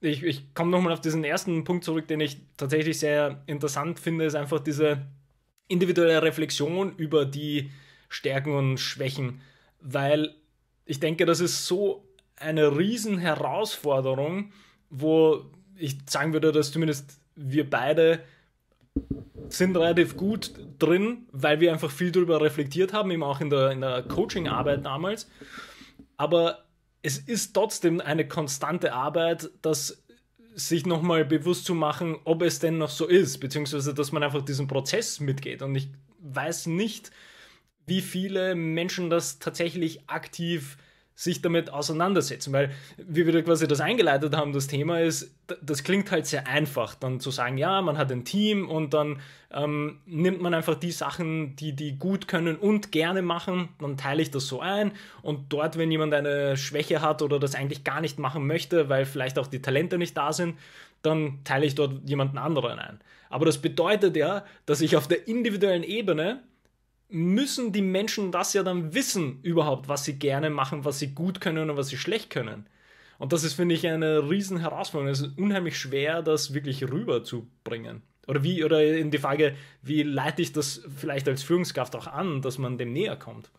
ich, ich komme nochmal auf diesen ersten Punkt zurück, den ich tatsächlich sehr interessant finde, ist einfach diese individuelle Reflexion über die Stärken und Schwächen, weil ich denke, das ist so eine Riesenherausforderung, wo ich sagen würde, dass zumindest wir beide sind relativ gut drin, weil wir einfach viel darüber reflektiert haben, eben auch in der, in der Coaching-Arbeit damals. Aber es ist trotzdem eine konstante Arbeit, dass sich nochmal bewusst zu machen, ob es denn noch so ist, beziehungsweise dass man einfach diesen Prozess mitgeht. Und ich weiß nicht, wie viele Menschen das tatsächlich aktiv sich damit auseinandersetzen, weil wie wir quasi das eingeleitet haben, das Thema ist, das klingt halt sehr einfach, dann zu sagen, ja, man hat ein Team und dann ähm, nimmt man einfach die Sachen, die die gut können und gerne machen, dann teile ich das so ein und dort, wenn jemand eine Schwäche hat oder das eigentlich gar nicht machen möchte, weil vielleicht auch die Talente nicht da sind, dann teile ich dort jemanden anderen ein. Aber das bedeutet ja, dass ich auf der individuellen Ebene müssen die Menschen das ja dann wissen überhaupt, was sie gerne machen, was sie gut können und was sie schlecht können. Und das ist, finde ich, eine riesen Herausforderung. Es ist unheimlich schwer, das wirklich rüberzubringen. Oder wie, oder in die Frage, wie leite ich das vielleicht als Führungskraft auch an, dass man dem näher kommt?